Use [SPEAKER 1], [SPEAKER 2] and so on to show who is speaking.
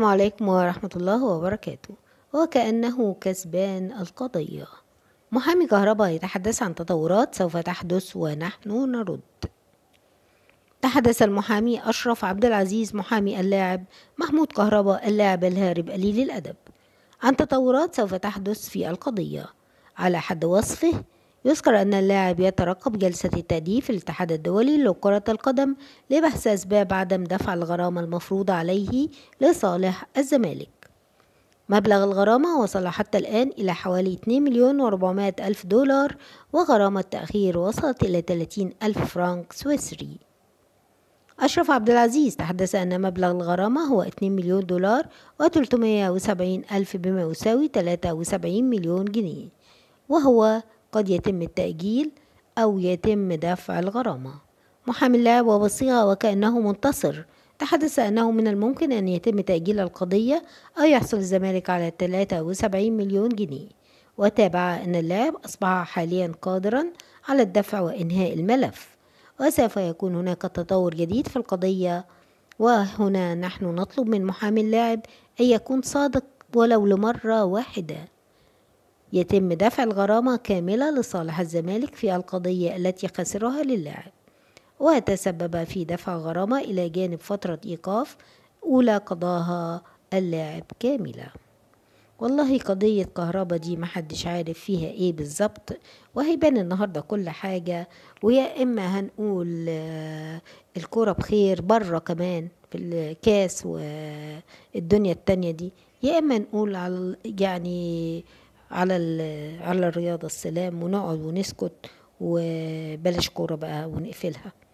[SPEAKER 1] السلام عليكم ورحمة الله وبركاته وكأنه كسبان القضية محامي كهرباء يتحدث عن تطورات سوف تحدث ونحن نرد تحدث المحامي أشرف عبد العزيز محامي اللاعب محمود كهرباء اللاعب الهارب قليل الأدب عن تطورات سوف تحدث في القضية على حد وصفه يذكر أن اللاعب يترقب جلسة تأديب الاتحاد الدولي لكرة القدم لبحث أسباب عدم دفع الغرامة المفروضة عليه لصالح الزمالك مبلغ الغرامة وصل حتى الآن إلى حوالي 2 مليون و ألف دولار وغرامة تأخير وصلت إلى 30 ألف فرنك سويسري أشرف عبد العزيز تحدث أن مبلغ الغرامة هو 2 مليون دولار و370 ألف بما يساوي 73 مليون جنيه وهو قد يتم التأجيل أو يتم دفع الغرامة محامي اللعب وبصيغة وكأنه منتصر تحدث أنه من الممكن أن يتم تأجيل القضية أو يحصل الزمالك على 73 مليون جنيه وتابع أن اللاعب أصبح حاليا قادرا على الدفع وإنهاء الملف وسوف يكون هناك تطور جديد في القضية وهنا نحن نطلب من محامي اللاعب أن يكون صادق ولو لمرة واحدة يتم دفع الغرامة كاملة لصالح الزمالك في القضية التي خسرها للاعب وتسبب في دفع غرامة إلى جانب فترة إيقاف أولى قضاها اللاعب كاملة والله قضية كهربا دي محدش عارف فيها ايه بالظبط وهيبان النهاردة كل حاجة ويا اما هنقول آه، الكرة بخير بره كمان في الكاس والدنيا التانية دي يا اما نقول على يعني على على الرياضه السلام ونقعد ونسكت وبلاش كوره بقى ونقفلها